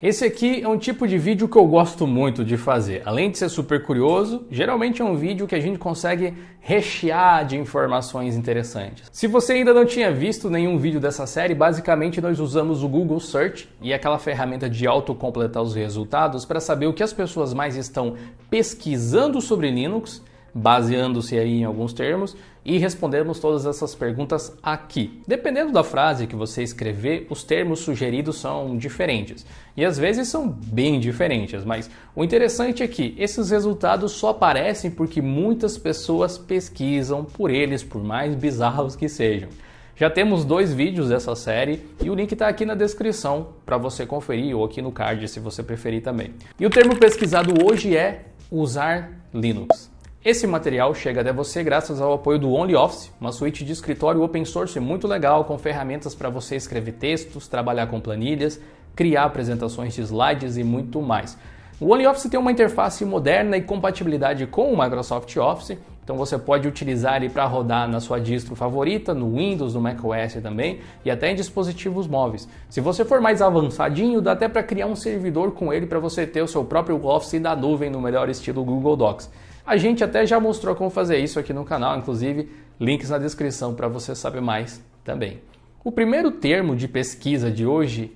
Esse aqui é um tipo de vídeo que eu gosto muito de fazer. Além de ser super curioso, geralmente é um vídeo que a gente consegue rechear de informações interessantes. Se você ainda não tinha visto nenhum vídeo dessa série, basicamente nós usamos o Google Search e aquela ferramenta de autocompletar os resultados para saber o que as pessoas mais estão pesquisando sobre Linux, baseando-se aí em alguns termos, e respondemos todas essas perguntas aqui. Dependendo da frase que você escrever, os termos sugeridos são diferentes e às vezes são bem diferentes, mas o interessante é que esses resultados só aparecem porque muitas pessoas pesquisam por eles, por mais bizarros que sejam. Já temos dois vídeos dessa série e o link está aqui na descrição para você conferir ou aqui no card se você preferir também. E o termo pesquisado hoje é usar Linux. Esse material chega até você graças ao apoio do OnlyOffice, uma suíte de escritório open source muito legal com ferramentas para você escrever textos, trabalhar com planilhas, criar apresentações de slides e muito mais. O OnlyOffice tem uma interface moderna e compatibilidade com o Microsoft Office, então você pode utilizar ele para rodar na sua distro favorita, no Windows, no macOS também e até em dispositivos móveis. Se você for mais avançadinho, dá até para criar um servidor com ele para você ter o seu próprio Office da nuvem no melhor estilo Google Docs. A gente até já mostrou como fazer isso aqui no canal, inclusive links na descrição para você saber mais também. O primeiro termo de pesquisa de hoje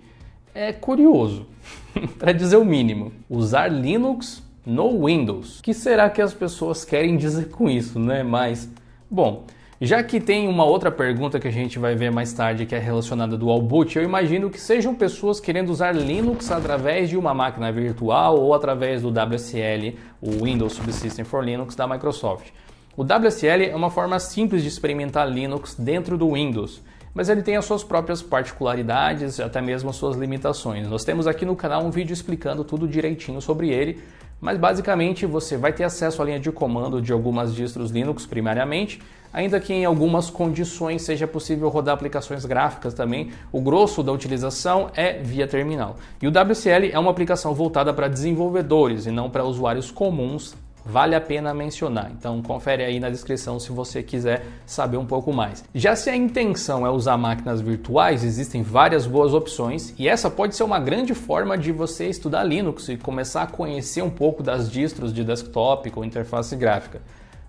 é curioso, para dizer o mínimo. Usar Linux no Windows. O que será que as pessoas querem dizer com isso, né? Mas, bom, já que tem uma outra pergunta que a gente vai ver mais tarde que é relacionada do boot, eu imagino que sejam pessoas querendo usar Linux através de uma máquina virtual ou através do WSL, o Windows Subsystem for Linux da Microsoft. O WSL é uma forma simples de experimentar Linux dentro do Windows mas ele tem as suas próprias particularidades, até mesmo as suas limitações. Nós temos aqui no canal um vídeo explicando tudo direitinho sobre ele, mas basicamente você vai ter acesso à linha de comando de algumas distros Linux primariamente, ainda que em algumas condições seja possível rodar aplicações gráficas também. O grosso da utilização é via terminal. E o WCL é uma aplicação voltada para desenvolvedores e não para usuários comuns vale a pena mencionar. Então confere aí na descrição se você quiser saber um pouco mais. Já se a intenção é usar máquinas virtuais, existem várias boas opções e essa pode ser uma grande forma de você estudar Linux e começar a conhecer um pouco das distros de desktop com interface gráfica.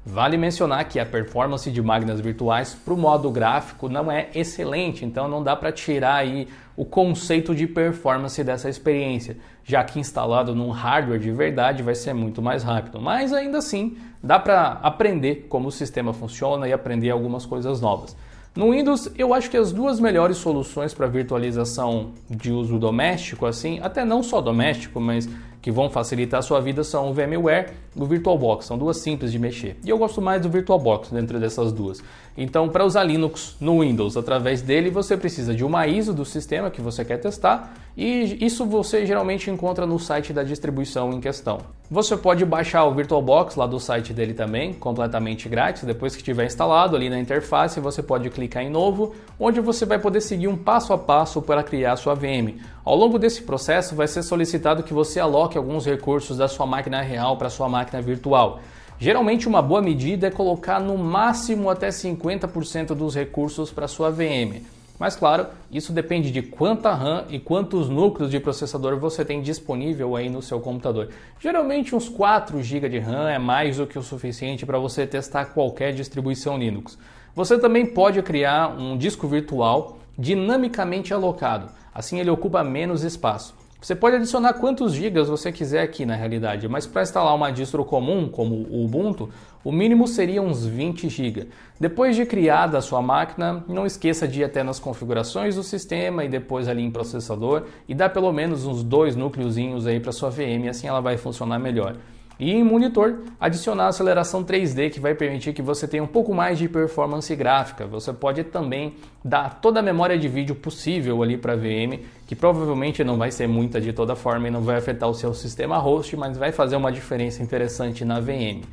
Vale mencionar que a performance de máquinas virtuais para o modo gráfico não é excelente, então não dá para tirar aí o conceito de performance dessa experiência, já que instalado num hardware de verdade vai ser muito mais rápido. Mas ainda assim, dá para aprender como o sistema funciona e aprender algumas coisas novas. No Windows, eu acho que as duas melhores soluções para virtualização de uso doméstico, assim, até não só doméstico, mas que vão facilitar a sua vida são o VMware e o VirtualBox, são duas simples de mexer. E eu gosto mais do VirtualBox dentro dessas duas. Então, para usar Linux no Windows através dele, você precisa de uma ISO do sistema que você quer testar e isso você geralmente encontra no site da distribuição em questão. Você pode baixar o VirtualBox lá do site dele também, completamente grátis. Depois que tiver instalado ali na interface, você pode clicar em novo, onde você vai poder seguir um passo a passo para criar sua VM. Ao longo desse processo, vai ser solicitado que você aloque alguns recursos da sua máquina real para sua máquina virtual. Geralmente, uma boa medida é colocar no máximo até 50% dos recursos para sua VM. Mas claro, isso depende de quanta RAM e quantos núcleos de processador você tem disponível aí no seu computador. Geralmente uns 4 GB de RAM é mais do que o suficiente para você testar qualquer distribuição Linux. Você também pode criar um disco virtual dinamicamente alocado, assim ele ocupa menos espaço. Você pode adicionar quantos gigas você quiser aqui na realidade, mas para instalar uma distro comum como o Ubuntu, o mínimo seria uns 20 GB. Depois de criada a sua máquina, não esqueça de ir até nas configurações do sistema e depois ali em processador e dar pelo menos uns dois núcleozinhos aí para sua VM, assim ela vai funcionar melhor e em monitor adicionar aceleração 3D que vai permitir que você tenha um pouco mais de performance gráfica. Você pode também dar toda a memória de vídeo possível ali para a VM, que provavelmente não vai ser muita de toda forma e não vai afetar o seu sistema host, mas vai fazer uma diferença interessante na VM.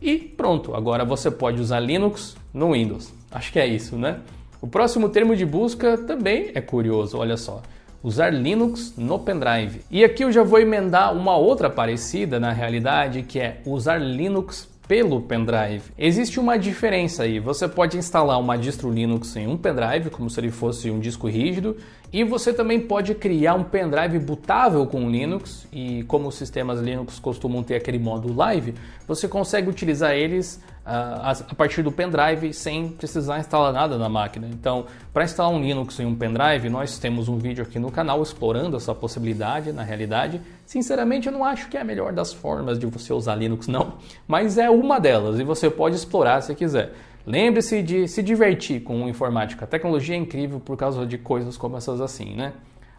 E pronto, agora você pode usar Linux no Windows. Acho que é isso, né? O próximo termo de busca também é curioso, olha só usar Linux no pendrive. E aqui eu já vou emendar uma outra parecida na realidade, que é usar Linux pelo pendrive. Existe uma diferença aí. Você pode instalar uma distro Linux em um pendrive, como se ele fosse um disco rígido, e você também pode criar um pendrive bootável com Linux. E como os sistemas Linux costumam ter aquele modo live, você consegue utilizar eles a, partir do pendrive sem precisar instalar nada na máquina. Então, para instalar um Linux em um pendrive, nós temos um vídeo aqui no canal explorando essa possibilidade na realidade. Sinceramente, eu não acho que é a melhor das formas de você usar Linux, não, mas é uma delas e você pode explorar se quiser. Lembre-se de se divertir com informática. A tecnologia é incrível por causa de coisas como essas assim, né?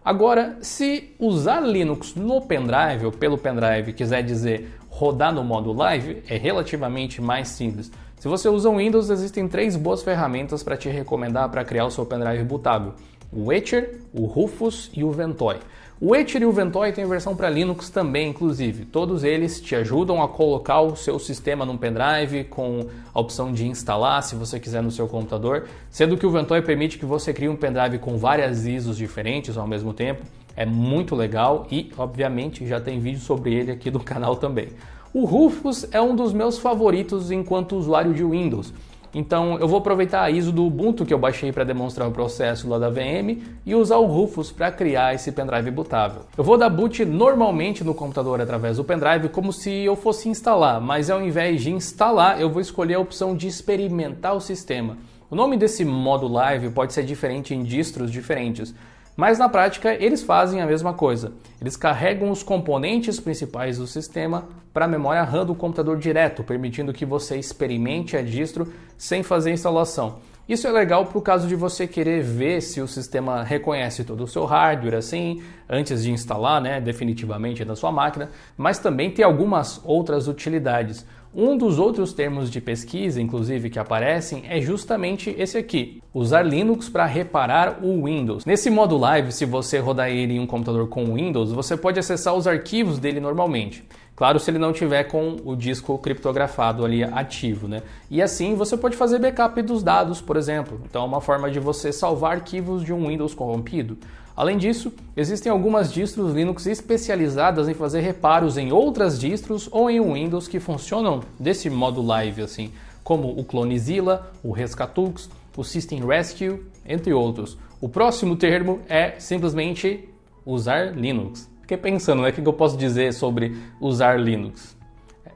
Agora, se usar Linux no pendrive ou pelo pendrive quiser dizer rodar no modo live, é relativamente mais simples. Se você usa um Windows, existem três boas ferramentas para te recomendar para criar o seu pendrive bootável: o Etcher, o Rufus e o Ventoy. O Etir e o Ventoy tem versão para Linux também, inclusive. Todos eles te ajudam a colocar o seu sistema num pendrive com a opção de instalar, se você quiser, no seu computador, sendo que o Ventoy permite que você crie um pendrive com várias ISOs diferentes ao mesmo tempo. É muito legal e, obviamente, já tem vídeo sobre ele aqui no canal também. O Rufus é um dos meus favoritos enquanto usuário de Windows. Então eu vou aproveitar a ISO do Ubuntu que eu baixei para demonstrar o processo lá da VM e usar o Rufus para criar esse pendrive bootável. Eu vou dar boot normalmente no computador através do pendrive como se eu fosse instalar, mas ao invés de instalar eu vou escolher a opção de experimentar o sistema. O nome desse modo live pode ser diferente em distros diferentes. Mas na prática, eles fazem a mesma coisa. Eles carregam os componentes principais do sistema para a memória RAM do computador direto, permitindo que você experimente a distro sem fazer instalação. Isso é legal para o caso de você querer ver se o sistema reconhece todo o seu hardware assim, antes de instalar né, definitivamente na sua máquina, mas também tem algumas outras utilidades. Um dos outros termos de pesquisa, inclusive, que aparecem é justamente esse aqui: usar Linux para reparar o Windows. Nesse modo live, se você rodar ele em um computador com Windows, você pode acessar os arquivos dele normalmente. Claro, se ele não tiver com o disco criptografado ali ativo, né? E assim você pode fazer backup dos dados, por exemplo. Então, é uma forma de você salvar arquivos de um Windows corrompido. Além disso, existem algumas distros Linux especializadas em fazer reparos em outras distros ou em um Windows que funcionam desse modo live, assim, como o Clonezilla, o Rescatux, o System Rescue, entre outros. O próximo termo é simplesmente usar Linux. Fiquei pensando, né? O que eu posso dizer sobre usar Linux?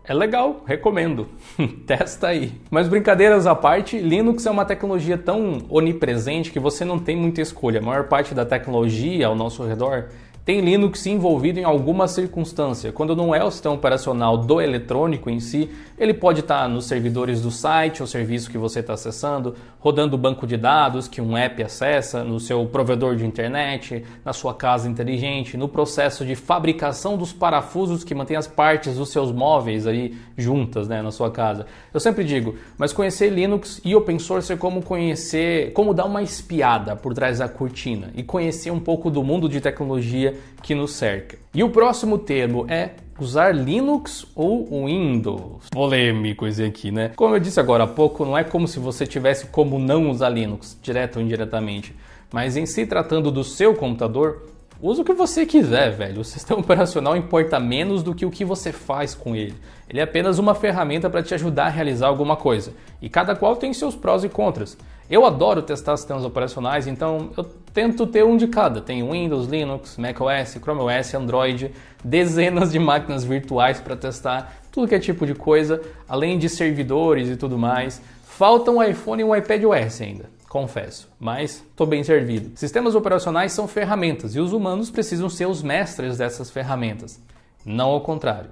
É legal, recomendo. Testa aí. Mas brincadeiras à parte, Linux é uma tecnologia tão onipresente que você não tem muita escolha. A maior parte da tecnologia ao nosso redor tem Linux envolvido em alguma circunstância. Quando não é o sistema operacional do eletrônico em si, ele pode estar nos servidores do site ou serviço que você está acessando, rodando o banco de dados que um app acessa, no seu provedor de internet, na sua casa inteligente, no processo de fabricação dos parafusos que mantém as partes dos seus móveis aí juntas né, na sua casa. Eu sempre digo, mas conhecer Linux e open source é como conhecer, como dar uma espiada por trás da cortina e conhecer um pouco do mundo de tecnologia que nos cerca. E o próximo termo é usar Linux ou Windows. Polêmico esse aqui, né? Como eu disse agora há pouco, não é como se você tivesse como não usar Linux, direto ou indiretamente. Mas em se tratando do seu computador, Usa o que você quiser, velho. O sistema operacional importa menos do que o que você faz com ele. Ele é apenas uma ferramenta para te ajudar a realizar alguma coisa. E cada qual tem seus prós e contras. Eu adoro testar sistemas operacionais, então eu tento ter um de cada. Tem Windows, Linux, macOS, Chrome OS, Android, dezenas de máquinas virtuais para testar, tudo que é tipo de coisa, além de servidores e tudo mais. Falta um iPhone e um iPad OS ainda, confesso, mas estou bem servido. Sistemas operacionais são ferramentas e os humanos precisam ser os mestres dessas ferramentas, não ao contrário.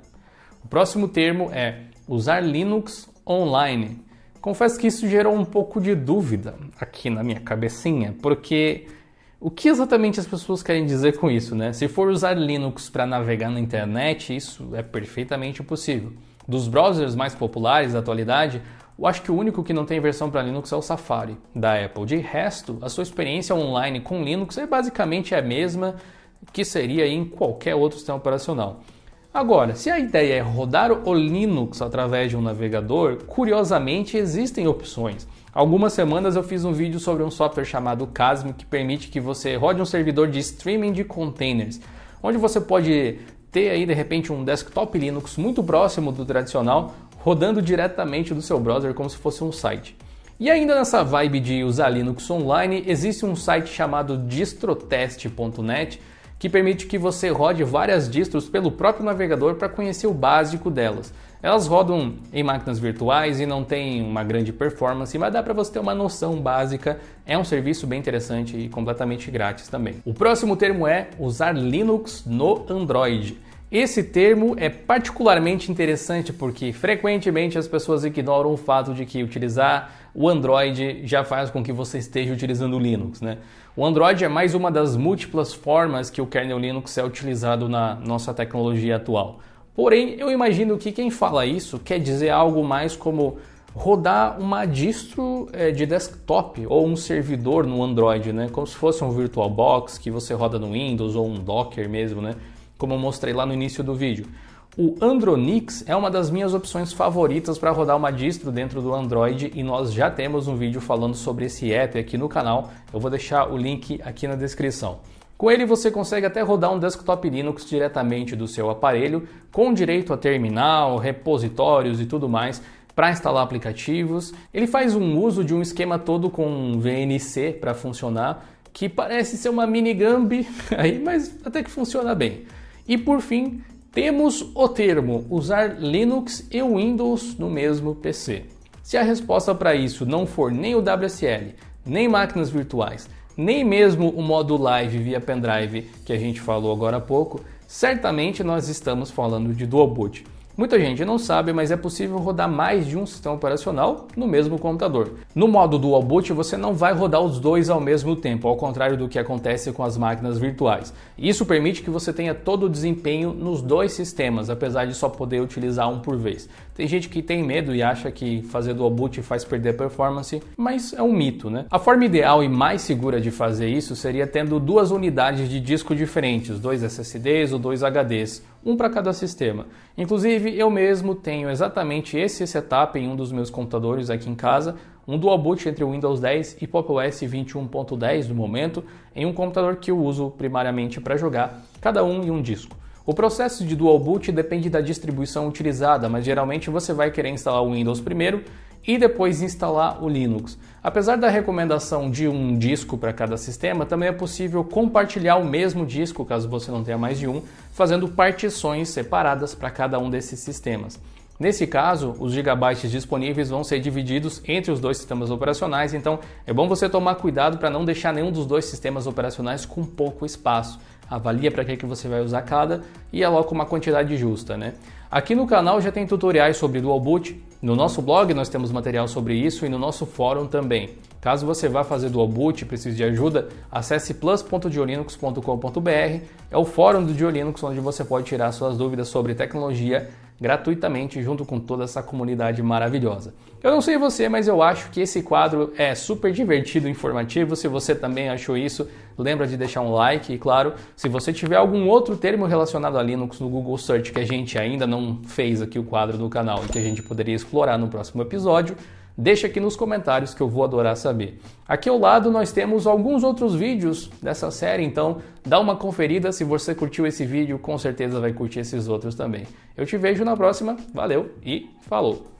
O próximo termo é usar Linux online. Confesso que isso gerou um pouco de dúvida aqui na minha cabecinha, porque o que exatamente as pessoas querem dizer com isso, né? Se for usar Linux para navegar na internet, isso é perfeitamente possível. Dos browsers mais populares da atualidade, eu acho que o único que não tem versão para Linux é o Safari da Apple. De resto, a sua experiência online com Linux é basicamente a mesma que seria em qualquer outro sistema operacional. Agora, se a ideia é rodar o Linux através de um navegador, curiosamente existem opções. Algumas semanas eu fiz um vídeo sobre um software chamado Casm que permite que você rode um servidor de streaming de containers, onde você pode ter aí de repente um desktop Linux muito próximo do tradicional, rodando diretamente do seu browser como se fosse um site. E ainda nessa vibe de usar Linux online, existe um site chamado distrotest.net que permite que você rode várias distros pelo próprio navegador para conhecer o básico delas. Elas rodam em máquinas virtuais e não tem uma grande performance, mas dá para você ter uma noção básica. É um serviço bem interessante e completamente grátis também. O próximo termo é usar Linux no Android. Esse termo é particularmente interessante porque frequentemente as pessoas ignoram o fato de que utilizar o Android já faz com que você esteja utilizando o Linux, né? O Android é mais uma das múltiplas formas que o kernel Linux é utilizado na nossa tecnologia atual. Porém, eu imagino que quem fala isso quer dizer algo mais como rodar uma distro eh, de desktop ou um servidor no Android, né? Como se fosse um VirtualBox que você roda no Windows ou um Docker mesmo, né? Como eu mostrei lá no início do vídeo. O Andronix é uma das minhas opções favoritas para rodar uma distro dentro do Android e nós já temos um vídeo falando sobre esse app aqui no canal. Eu vou deixar o link aqui na descrição. Com ele você consegue até rodar um desktop Linux diretamente do seu aparelho, com direito a terminal, repositórios e tudo mais para instalar aplicativos. Ele faz um uso de um esquema todo com VNC para funcionar, que parece ser uma mini Gambi aí, mas até que funciona bem. E por fim, temos o termo usar Linux e Windows no mesmo PC. Se a resposta para isso não for nem o WSL, nem máquinas virtuais, nem mesmo o modo live via pendrive que a gente falou agora há pouco, certamente nós estamos falando de dual boot. Muita gente não sabe, mas é possível rodar mais de um sistema operacional no mesmo computador. No modo dual boot, você não vai rodar os dois ao mesmo tempo, ao contrário do que acontece com as máquinas virtuais. Isso permite que você tenha todo o desempenho nos dois sistemas, apesar de só poder utilizar um por vez. Tem gente que tem medo e acha que fazer dual boot faz perder performance, mas é um mito, né? A forma ideal e mais segura de fazer isso seria tendo duas unidades de disco diferentes, dois SSDs ou dois HDs, um para cada sistema. Inclusive, eu mesmo tenho exatamente esse setup em um dos meus computadores aqui em casa, um dual boot entre o Windows 10 e Pop OS 21.10 do momento, em um computador que eu uso primariamente para jogar, cada um em um disco. O processo de dual boot depende da distribuição utilizada, mas geralmente você vai querer instalar o Windows primeiro e depois instalar o Linux. Apesar da recomendação de um disco para cada sistema, também é possível compartilhar o mesmo disco, caso você não tenha mais de um, fazendo partições separadas para cada um desses sistemas. Nesse caso, os gigabytes disponíveis vão ser divididos entre os dois sistemas operacionais, então é bom você tomar cuidado para não deixar nenhum dos dois sistemas operacionais com pouco espaço avalia para que, que você vai usar cada e aloca uma quantidade justa. Né? Aqui no canal já tem tutoriais sobre dual boot, no nosso blog nós temos material sobre isso e no nosso fórum também. Caso você vá fazer dual boot e precise de ajuda, acesse plus.diolinux.com.br, é o fórum do Diolinux onde você pode tirar suas dúvidas sobre tecnologia gratuitamente junto com toda essa comunidade maravilhosa. Eu não sei você, mas eu acho que esse quadro é super divertido e informativo. Se você também achou isso, lembra de deixar um like e claro, se você tiver algum outro termo relacionado a Linux no Google Search que a gente ainda não fez aqui o quadro do canal e que a gente poderia explorar no próximo episódio, Deixa aqui nos comentários que eu vou adorar saber. Aqui ao lado nós temos alguns outros vídeos dessa série, então dá uma conferida. Se você curtiu esse vídeo, com certeza vai curtir esses outros também. Eu te vejo na próxima, valeu e falou!